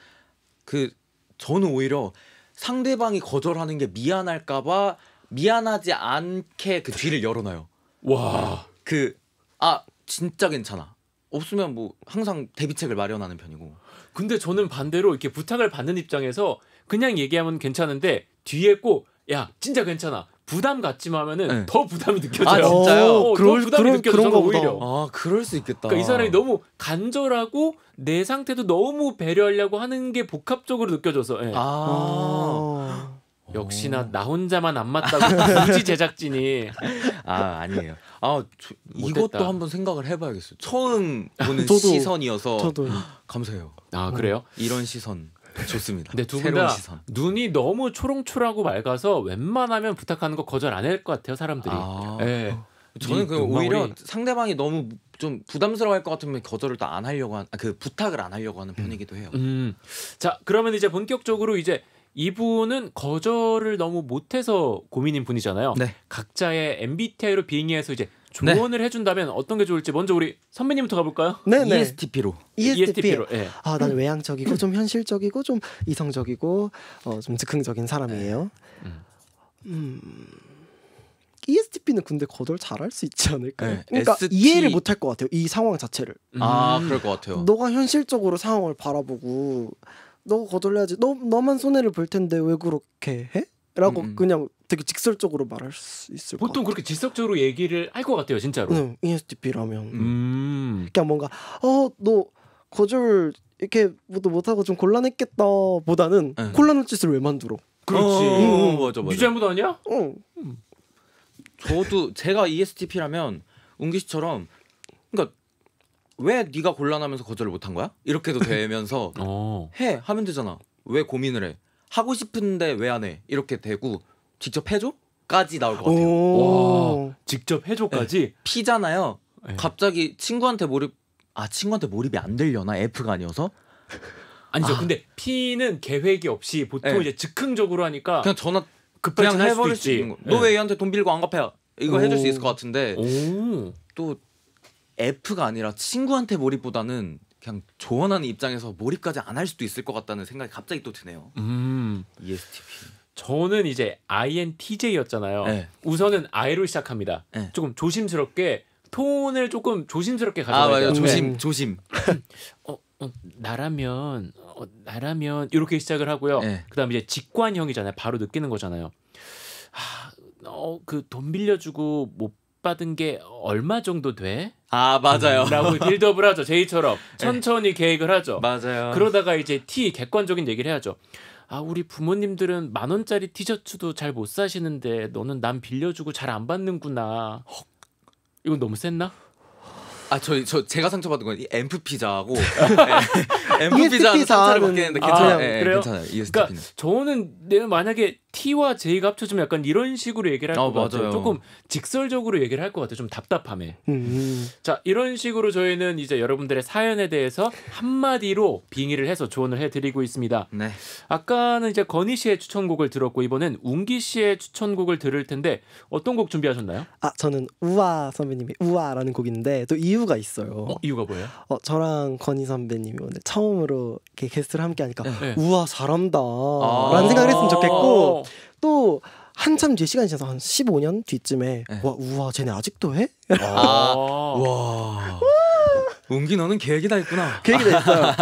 그 저는 오히려 상대방이 거절하는 게 미안할까봐 미안하지 않게 그 뒤를 열어놔요. 와. 그 아 진짜 괜찮아. 없으면 뭐 항상 대비책을 마련하는 편이고. 근데 저는 반대로 이렇게 부탁을 받는 입장에서 그냥 얘기하면 괜찮은데 뒤에 꼭 야 진짜 괜찮아 부담 갖지만 하면은 네. 더 부담이 느껴져요. 아 진짜요? 어, 그럴, 부담이 그런, 느껴져 그 오히려. 아 그럴 수 있겠다. 그러니까 이 사람이 너무 간절하고 내 상태도 너무 배려하려고 하는 게 복합적으로 느껴져서. 예. 아. 어. 역시나 어. 나 혼자만 안 맞다고 굳이 제작진이 아 아니에요. 아 저, 이것도 한번 생각을 해봐야겠어요. 처음 보는 저도, 시선이어서 저도 감사해요. 아 그래요? 이런 시선. 좋습니다. 네, 두분다 눈이 너무 초롱초롱하고 맑아서 웬만하면 부탁하는 거 거절 안 할 것 같아요, 사람들이. 아~ 네. 저는 그, 그 오히려 우리... 상대방이 너무 좀 부담스러워할 것 같으면 거절을 또안 하려고 한, 아, 그 부탁을 안 하려고 하는 음. 편이기도 해요. 음. 자, 그러면 이제 본격적으로 이제 이분은 거절을 너무 못해서 고민인 분이잖아요. 네. 각자의 MBTI로 빙의해서 이제 네. 조언을 네. 해준다면 어떤 게 좋을지 먼저 우리 선배님부터 가볼까요? 네, 네. ESTP로. ESTP로. E 예. 아, 나는 외향적이고 좀 현실적이고 좀 이성적이고 어, 좀 즉흥적인 사람이에요. 네. 음. 음. ESTP는 근데 거절 잘할 수 있지 않을까요? 네. 그러니까 ST... 이해를 못 할 것 같아요. 이 상황 자체를. 아, 음. 아, 그럴 것 같아요. 너가 현실적으로 상황을 바라보고 너 거절해야지. 너 너만 손해를 볼 텐데 왜 그렇게 해? 라고 음. 음. 그냥 되게 직설적으로 말할 수 있을 보통 그렇게 직설적으로 얘기를 할 것 같아요 진짜로 네, ESTP라면 음. 음. 그냥 그러니까 뭔가 어 너 거절 이렇게 도 못하고 좀 곤란했겠다 보다는 응. 네. 곤란한 짓을 왜 만들어 그렇지 어, 어, 맞아 맞아 잘못 아니야? 어. 저도 제가 ESTP라면 웅기 씨처럼 그러니까 왜 네가 곤란하면서 거절을 못한 거야? 이렇게도 되면서 어. 해 하면 되잖아 왜 고민을 해 하고 싶은데 왜 안 해? 이렇게 되고 직접 해줘? 까지 나올 것 같아요. 와, 직접 해줘까지 네. 피잖아요. 네. 갑자기 친구한테 몰입 아 친구한테 몰입이 안 되려나 F가 아니어서 아니죠. 아. 근데 P는 계획이 없이 보통 네. 이제 즉흥적으로 하니까 그냥 전화 급발진 그냥 해버릴 수, 있지. 네. 너왜 얘한테 돈 빌고 안 갚아? 이거 해줄 수 있을 것 같은데 또 F가 아니라 친구한테 몰입보다는 그냥 조언하는 입장에서 몰입까지 안 할 수도 있을 것 같다는 생각이 갑자기 또 드네요. 음. ESTP. 저는 이제 INTJ였잖아요. 네. 우선은 I로 시작합니다. 네. 조금 조심스럽게 톤을 조금 조심스럽게 가져가요 아, 맞아요. 조심, 네. 조심. 어, 어, 나라면 어, 나라면 이렇게 시작을 하고요. 네. 그다음 이제 직관형이잖아요. 바로 느끼는 거잖아요. 아, 어, 그돈 빌려주고 못 받은 게 얼마 정도 돼? 아 맞아요. 라고 빌드업을 하죠. 제이처럼 네. 천천히 계획을 하죠. 맞아요. 그러다가 이제 T 객관적인 얘기를 해야죠. 아 우리 부모님들은 만 원짜리 티셔츠도 잘 못 사시는데 너는 난 빌려주고 잘 안 받는구나. 이건 너무 셌나? 아, 저, 저, 제가 상처받은 건 엠프 피자하고. 네. 엠프 피자는 상처를 받긴 했는데 괜찮아요. 아, 예, 예 괜찮아요. 그러니까 저는 내가 만약에 T와 J가 합쳐지면 약간 이런 식으로 얘기를 할것 어, 아, 같아요. 조금 직설적으로 얘기를 할 것 같아요. 좀 답답함에. 음 자, 이런 식으로 저희는 이제 여러분들의 사연에 대해서 한마디로 빙의를 해서 조언을 해드리고 있습니다. 네. 아까는 이제 건희 씨의 추천곡을 들었고 이번엔 웅기 씨의 추천곡을 들을 텐데 어떤 곡 준비하셨나요? 아, 저는 우아 선배님의 우아라는 곡인데 또 이유가 있어요. 어, 이유가 뭐예요? 어, 저랑 건희 선배님이 오늘 처음으로 이렇게 게스트를 함께 하니까 네. 우아 잘한다 아. 라는 생각을 했으면 좋겠고 어. 또 한참 뒤에 시간이 지나서 한 15년 뒤쯤에 네. 와 우와 쟤네 아직도 해? 아. 와. 은기 너는 계획이 다 있구나. 계획이 다 있어.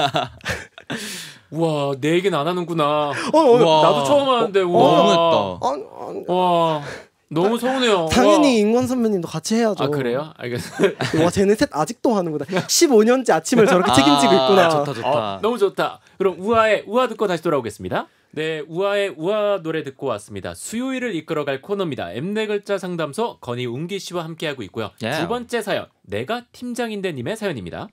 우와 내 얘기는 안 하는구나. 어, 어 나도 처음 하는데 어, 우와. 너무했다. 어, 어, 와. 너무 서운해요. 당연히 와. 임권 선배님도 같이 해야죠. 아 그래요? 알겠어요. 와 쟤네 셋 아직도 하는구나. 15년째 아침을 저렇게 아, 책임지고 있구나. 아, 좋다 좋다. 아, 너무 좋다. 그럼 우아의 우아 듣고 다시 돌아오겠습니다. 네, 우아의 우아 노래 듣고 왔습니다. 수요일을 이끌어갈 코너입니다. 엠네 글자 상담소 건희 웅기 씨와 함께하고 있고요. Yeah. 예. 두 번째 사연, 내가 팀장인데 님의 사연입니다.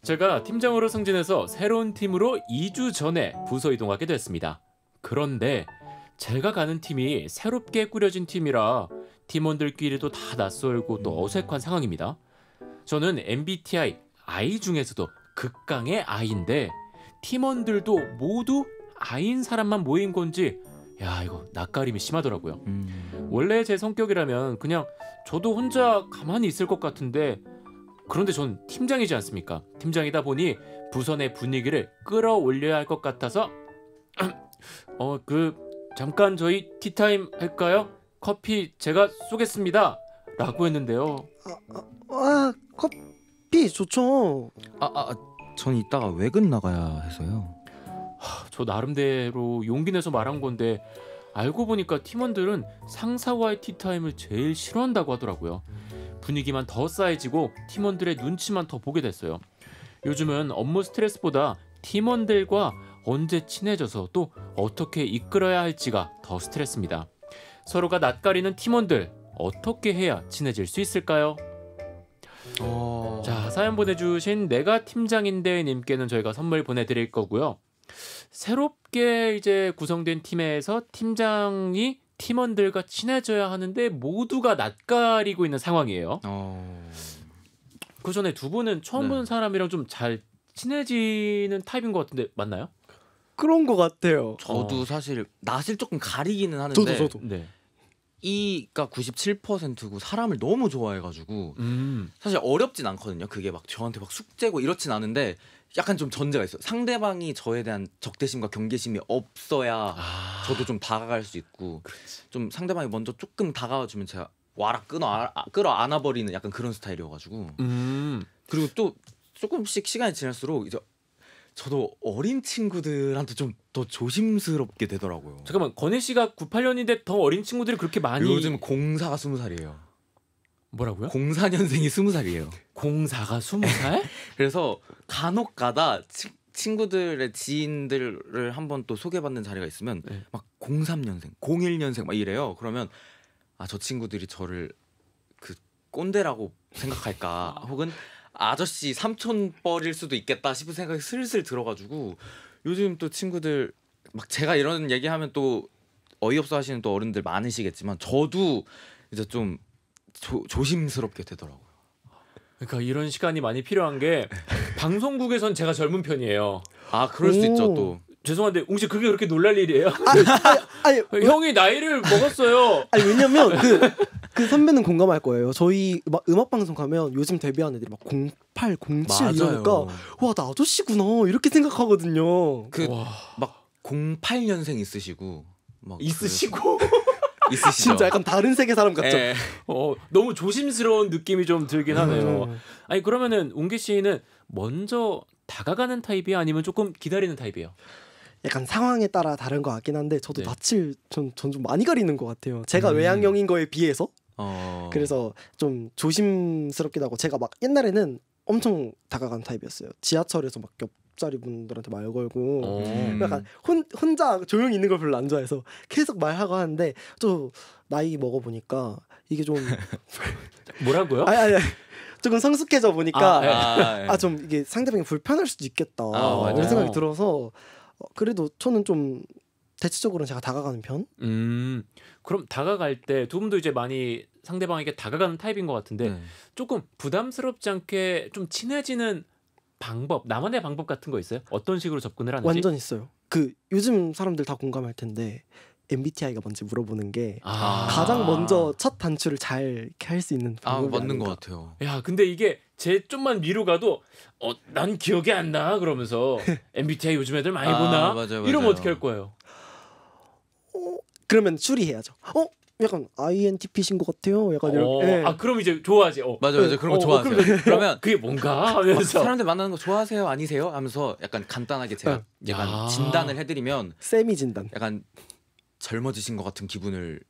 제가 팀장으로 승진해서 새로운 팀으로 2주 전에 부서 이동하게 됐습니다. 그런데 제가 가는 팀이 새롭게 꾸려진 팀이라 팀원들끼리도 다 낯설고 또 어색한 상황입니다. 저는 MBTI I 중에서도 극강의 I인데 팀원들도 모두 아인 사람만 모인 건지 야 이거 낯가림이 심하더라고요. 음. 원래 제 성격이라면 그냥 저도 혼자 가만히 있을 것 같은데 그런데 전 팀장이지 않습니까? 팀장이다 보니 부선의 분위기를 끌어올려야 할 것 같아서 어 그 잠깐 저희 티타임 할까요? 커피 제가 쏘겠습니다. 라고 했는데요. 아, 아, 아 커피 좋죠. 아, 아전 이따가 외근 나가야 해서요. 하, 저 나름대로 용기 내서 말한 건데 알고 보니까 팀원들은 상사와의 티타임을 제일 싫어한다고 하더라고요. 분위기만 더 쌓여지고 팀원들의 눈치만 더 보게 됐어요. 요즘은 업무 스트레스보다 팀원들과 언제 친해져서 또 어떻게 이끌어야 할지가 더 스트레스입니다. 서로가 낯가리는 팀원들 어떻게 해야 친해질 수 있을까요? 어... 자 사연 보내주신 내가 팀장인데 님께는 저희가 선물 보내드릴 거고요. 새롭게 이제 구성된 팀에서 팀장이 팀원들과 친해져야 하는데 모두가 낯가리고 있는 상황이에요. 어... 그 전에 두 분은 처음 네. 보는 사람이랑 좀 잘 친해지는 타입인 것 같은데 맞나요? 그런 것 같아요. 저도 어. 사실 낯을 조금 가리기는 하는데 저도 저도. 네. 이가 97%고 사람을 너무 좋아해가지고 음. 사실 어렵진 않거든요. 그게 막 저한테 막 숙제고 이렇진 않은데 약간 좀 전제가 있어요. 상대방이 저에 대한 적대심과 경계심이 없어야 아. 저도 좀 다가갈 수 있고 그렇지. 좀 상대방이 먼저 조금 다가와주면 제가 와라 끊어 아, 아, 끌어 안아버리는 약간 그런 스타일이어가지고 음. 그리고 또 조금씩 시간이 지날수록 이제 저도 어린 친구들한테 좀 더 조심스럽게 되더라고요. 잠깐만 건희 씨가 98년인데 더 어린 친구들이 그렇게 많이 요즘 공사가 20살이에요. 뭐라고요? 04년생이 20살이에요. 04가 20살? 그래서 간혹 가다 치, 친구들의 지인들을 한번 또 소개받는 자리가 있으면 네. 막 03년생, 01년생 막 이래요. 그러면 아저 친구들이 저를 그 꼰대라고 생각할까 아. 혹은 아저씨 삼촌 뻘일 수도 있겠다 싶은 생각이 슬슬 들어가지고 요즘 또 친구들 막 제가 이런 얘기하면 또 어이없어 하시는 또 어른들 많으시겠지만 저도 이제 좀 조, 조심스럽게 되더라고요. 그러니까 이런 시간이 많이 필요한 게 방송국에선 제가 젊은 편이에요. 아 그럴 수 있죠 또. 죄송한데 웅씨 그게 그렇게 놀랄 일이에요? 아, 니 형이 나이를 먹었어요. 아니 왜냐면 그, 그 선배는 공감할 거예요. 저희 막 음악 방송 가면 요즘 데뷔한 애들이 막 08, 07 맞아요. 이러니까 와 나 아저씨구나 이렇게 생각하거든요. 그 막 08년생 있으시고 막 그 있으시고 있으시죠. 진짜 약간 다른 세계 사람 같죠. 에. 예. 어, 너무 조심스러운 느낌이 좀 들긴 음. 하네요. 음. 아니 그러면은 웅기 씨는 먼저 다가가는 타입이야 아니면 조금 기다리는 타입이에요? 약간 상황에 따라 다른 것 같긴 한데 저도 네. 낯을 전좀 많이 가리는 것 같아요. 제가 음. 외향형인 거에 비해서 어. 그래서 좀 조심스럽기도 하고 제가 막 옛날에는 엄청 다가간 타입이었어요. 지하철에서 막 옆자리 분들한테 말 걸고 어. 그러니까 약간 혼, 혼자 조용히 있는 걸 별로 안 좋아해서 계속 말하고 하는데 또 나이 먹어 보니까 이게 좀 뭐라고요? 아니, 아니, 아니. 조금 성숙해져 보니까 아좀 아, 예. 아, 아, 이게 상대방이 불편할 수도 있겠다 아, 이런 생각이 들어서 어, 그래도 저는 좀 대체적으로는 제가 다가가는 편. 음. 그럼 다가갈 때 두 분도 이제 많이 상대방에게 다가가는 타입인 것 같은데 음. 조금 부담스럽지 않게 좀 친해지는 방법, 나만의 방법 같은 거 있어요? 어떤 식으로 접근을 하는지? 완전 있어요. 그 요즘 사람들 다 공감할 텐데 MBTI가 뭔지 물어보는 게 아~ 가장 먼저 첫 단추를 잘할수 있는 아, 방법이 아, 맞는 아닌가. 것 같아요. 야, 근데 이게 제 좀만 위로 가도 어 난 기억이 안 나 그러면서 MBTI 요즘 애들 많이 아, 보나 맞아요, 이러면 어떻게 할 거예요? 어, 그러면 수리해야죠. 어 약간 INTP신 것 같아요. 약간 어, 이렇게. 네. 아 예. 그럼 이제 좋아하지. 어. 맞아맞아 그런 거 어, 어 좋아하세요. 그럼, 그러면 그게 뭔가 아, 하면서 사람들 만나는 거 좋아하세요, 아니세요? 하면서 약간 간단하게 제가 어. 약간 야. 아. 진단을 해드리면 세미 진단. 약간 젊어지신 것 같은 기분을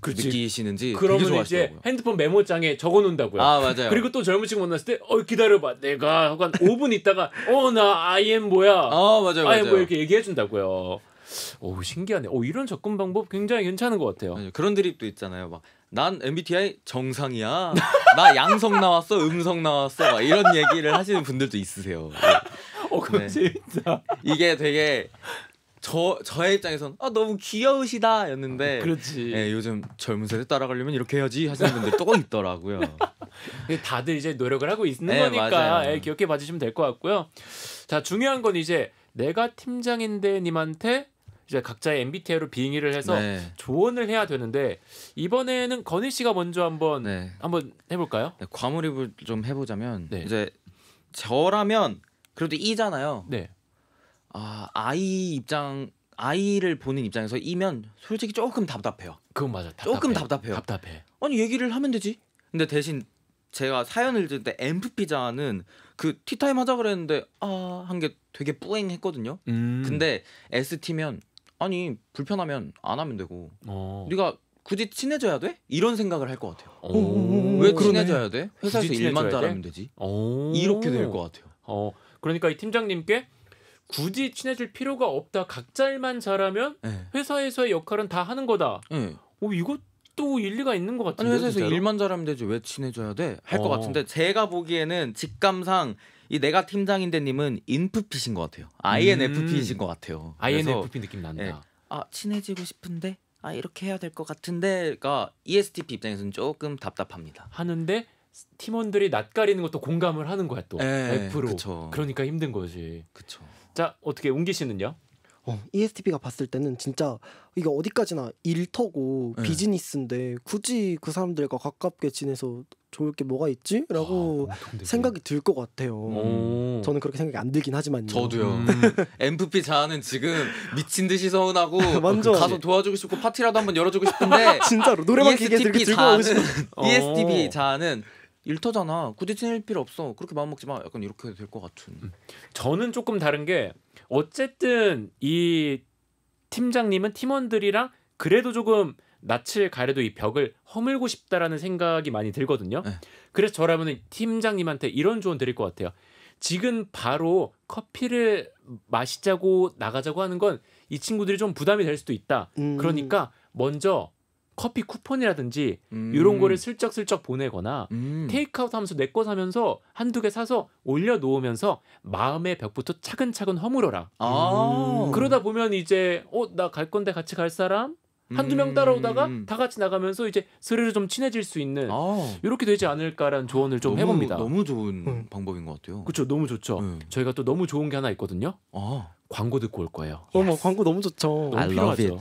그렇지. 느끼시는지 그러면 이제 핸드폰 메모장에 적어놓는다고요. 아 맞아요. 그리고 또 젊은 친구 만났을 때어 기다려봐 내가 한 5분 있다가 어나아이 뭐야. 아 맞아요. 아이뭐 이렇게 얘기해준다고요. 오 신기하네. 오 이런 접근 방법 굉장히 괜찮은 것 같아요. 아니, 그런 드립도 있잖아요. 막 난 MBTI 정상이야. 나 양성 나왔어, 음성 나왔어. 막 이런 얘기를 하시는 분들도 있으세요. 어, 그거 네. 재밌다. 이게 되게 저 저의 입장에선 아 너무 귀여우시다였는데 아, 그렇지. 예, 요즘 젊은 세대 따라가려면 이렇게 해야지 하시는 분들 또 있더라고요. 다들 이제 노력을 하고 있는 네, 거니까 예, 기억해 봐주시면 될 것 같고요. 자 중요한 건 이제 내가 팀장인데님한테 이제 각자의 MBTI로 빙의를 해서 네. 조언을 해야 되는데 이번에는 건희 씨가 먼저 한번 네. 한번 해볼까요? 네, 과몰입을 좀 해보자면 네. 이제 저라면 그래도 이잖아요. 네. 아 아이 입장 아이를 보는 입장에서 이면 솔직히 조금 답답해요. 그건 맞아. 답답해. 조금 답답해요. 답답해. 아니 얘기를 하면 되지. 근데 대신 제가 사연을 들을 때엠 f 피자는그 티타임 하자 그랬는데 아한 게 되게 뿌앵했거든요. 음. 근데 S팀면 아니 불편하면 안 하면 되고 어. 리가 굳이 친해져야 돼? 이런 생각을 할 것 같아요. 오. 어. 왜 그러네. 친해져야 돼? 회사에서 일만 잘하면 되지. 오. 어. 이렇게 될 것 같아요. 어. 그러니까 이 팀장님께 굳이 친해질 필요가 없다. 각자 일만 잘하면 네. 회사에서의 역할은 다 하는 거다. 네. 오 이것도 일리가 있는 것 같은데. 아니 회사에서 진짜로? 일만 잘하면 되지 왜 친해져야 돼? 할것 어. 같은데 제가 보기에는 직감상 이 내가 팀장인데님은 인프핏인 음. 것 같아요. i n f p 신것 같아요. INFP 느낌 난다. 네. 아 친해지고 싶은데 아 이렇게 해야 될 것 같은데가 그러니까 ESTP 입장에서는 조금 답답합니다. 하는데 팀원들이 낯가리는 것도 공감을 하는 거야 또 에, 네, F로. 그쵸. 그러니까 힘든 거지. 그렇죠. 자 어떻게 웅기 씨는요? 어, ESTP가 봤을 때는 진짜 이게 어디까지나 일터고 네. 비즈니스인데 굳이 그 사람들과 가깝게 지내서 좋을 게 뭐가 있지? 라고 와, 아, 생각이 들 것 같아요. 오. 저는 그렇게 생각이 안 들긴 하지만 저도요. 음. MFP 자는 지금 미친 듯이 서운하고 완전. 그 가서 도와주고 싶고 파티라도 한번 열어주고 싶은데 진짜로 노래방 기계 e 들고 오시 ESTP 자는 일터잖아. 굳이 친일 필요 없어. 그렇게 마음 먹지 마. 약간 이렇게 될 것 같은. 음. 저는 조금 다른 게 어쨌든 이 팀장님은 팀원들이랑 그래도 조금 낯을 가려도 이 벽을 허물고 싶다라는 생각이 많이 들거든요. 네. 그래서 저라면 팀장님한테 이런 조언 드릴 것 같아요. 지금 바로 커피를 마시자고 나가자고 하는 건 이 친구들이 좀 부담이 될 수도 있다. 음. 그러니까 먼저 커피 쿠폰이라든지 음. 이런 거를 슬쩍슬쩍 보내거나 음. 테이크아웃 하면서 내 거 사면서 한두 개 사서 올려 놓으면서 마음의 벽부터 차근차근 허물어라. 아. 음. 그러다 보면 이제 어 나 갈 건데 같이 갈 사람 한두 명 음. 따라오다가 음. 다 같이 나가면서 이제 스르르 좀 친해질 수 있는 아. 이렇게 되지 않을까라는 조언을 좀 너무, 해봅니다. 너무 좋은 응. 음. 방법인 것 같아요. 그렇죠, 너무 좋죠. 응. 네. 저희가 또 너무 좋은 게 하나 있거든요. 아. 광고 듣고 올 거예요. 어머, 광고 너무 좋죠. 너무 필요하죠.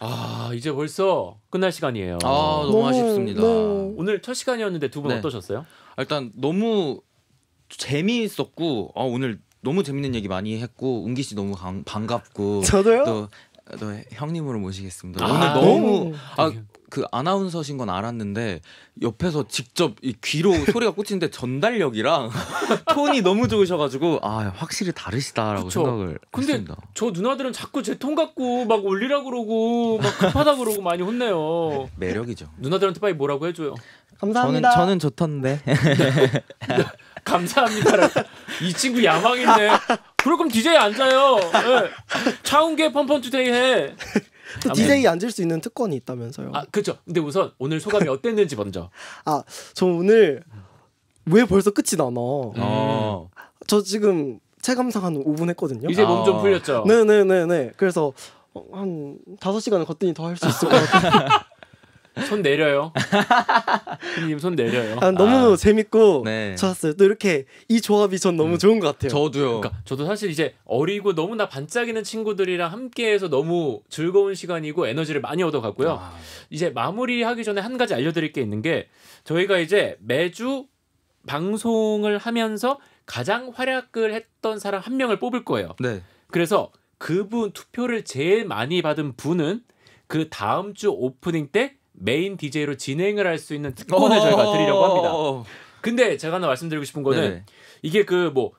아 이제 벌써 끝날 시간이에요. 아 너무 아쉽습니다. 네. 오늘 첫 시간이었는데 두분 네. 어떠셨어요? 일단 너무 재미있었고 아, 오늘 너무 재밌는 얘기 많이 했고 운기 씨 너무 반갑고 저도요. 또, 또 형님으로 모시겠습니다. 아, 오늘 아, 너무 네. 아, 그 아나운서신 건 알았는데 옆에서 직접 이 귀로 소리가 꽂히는데 전달력이랑 톤이 너무 좋으셔가지고 아 확실히 다르시다라고 그쵸? 생각을 근데 했습니다. 저 누나들은 자꾸 제톤 갖고 막 올리라 그러고 막 급하다 그러고 많이 혼내요. 매력이죠. 누나들한테 빨리 뭐라고 해줘요. 감사합니다. 저는, 저는 좋던데. 네. 네. 감사합니다. 이 친구 야망인데. 그럴 DJ 앉아요. 네. 차운계 펌펀 투데이 해. 또 DJ 앉을 수 있는 특권이 있다면서요. 아 그렇죠. 근데 우선 오늘 소감이 어땠는지 먼저. 아 저 오늘 왜 벌써 끝이 나나. 음. 어. 저 지금 체감상 한 5분 했거든요. 이제 몸좀 아. 풀렸죠. 네네네네. 그래서 어, 한 5시간을 걷더니 더 할 수 있을 것 같아요. 손 내려요. 손님 손 내려요. 아, 너무 아. 재밌고 네. 좋았어요. 또 이렇게 이 조합이 전 너무 음. 좋은 것 같아요. 저도요. 그러니까 저도 사실 이제 어리고 너무나 반짝이는 친구들이랑 함께해서 너무 즐거운 시간이고 에너지를 많이 얻어갔고요. 아. 이제 마무리하기 전에 한 가지 알려드릴 게 있는 게 저희가 이제 매주 방송을 하면서 가장 활약을 했던 사람 한 명을 뽑을 거예요. 네. 그래서 그분 투표를 제일 많이 받은 분은 그 다음 주 오프닝 때 메인 DJ로 진행을 할 수 있는 특권을 저희가 드리려고 합니다. 근데 제가 하나 말씀드리고 싶은 거는 네 이게 그 뭐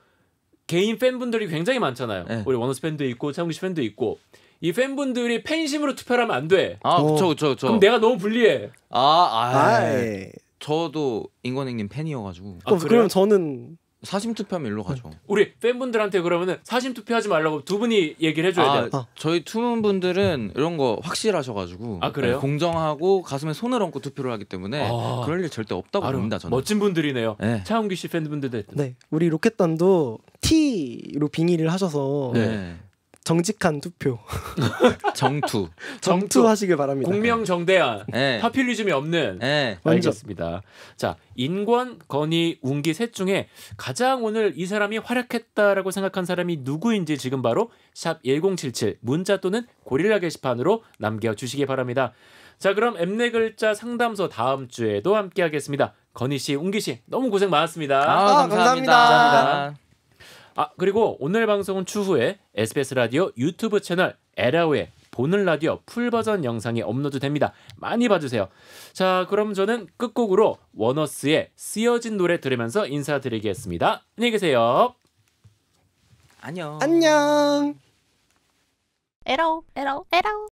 개인 팬분들이 굉장히 많잖아요. 네. 우리 원어스 팬도 있고 창구씨 팬도 있고 이 팬분들이 팬심으로 투표를 하면 안 돼. 아, 그쵸, 그 그쵸. 그럼 내가 너무 불리해. 아, 아, 아 예. 예. 저도 인권행님 팬이어가지고. 아, 그럼 저는 사심 투표하면 일로 가죠. 음. 우리 팬분들한테 그러면은 사심 투표하지 말라고 두 분이 얘기를 해줘야 아, 돼요. 저희 투문 분들은 이런 거 확실하셔가지고 아 그래요? 네, 공정하고 가슴에 손을 얹고 투표를 하기 때문에 아. 그럴 일 절대 없다고 아, 봅니다. 저는 멋진 분들이네요. 네. 차홍규 씨 팬분들도 했던. 네, 우리 로켓단도 T로 빙의를 하셔서 네. 정직한 투표. 정투. 정투 하시길 바랍니다. 공명정대한 네. 예. 파퓰리즘이 없는 네. 알겠습니다. 자 인권, 건희, 운기 셋 중에 가장 오늘 이 사람이 활약했다라고 생각한 사람이 누구인지 지금 바로 샵 #1077 문자 또는 고릴라 게시판으로 남겨주시기 바랍니다. 자 그럼 엠네 글자 상담소 다음 주에도 함께하겠습니다. 건희 씨, 운기 씨 너무 고생 많았습니다. 아, 감사합니다. 아, 감사합니다. 감사합니다. 아 그리고 오늘 방송은 추후에 SBS 라디오 유튜브 채널 에라우의 보는 라디오 풀 버전 영상이 업로드됩니다. 많이 봐주세요. 자 그럼 저는 끝곡으로 원어스의 쓰여진 노래 들으면서 인사드리겠습니다. 안녕히 계세요. 안녕. 안녕. 에라우 에라우 에라우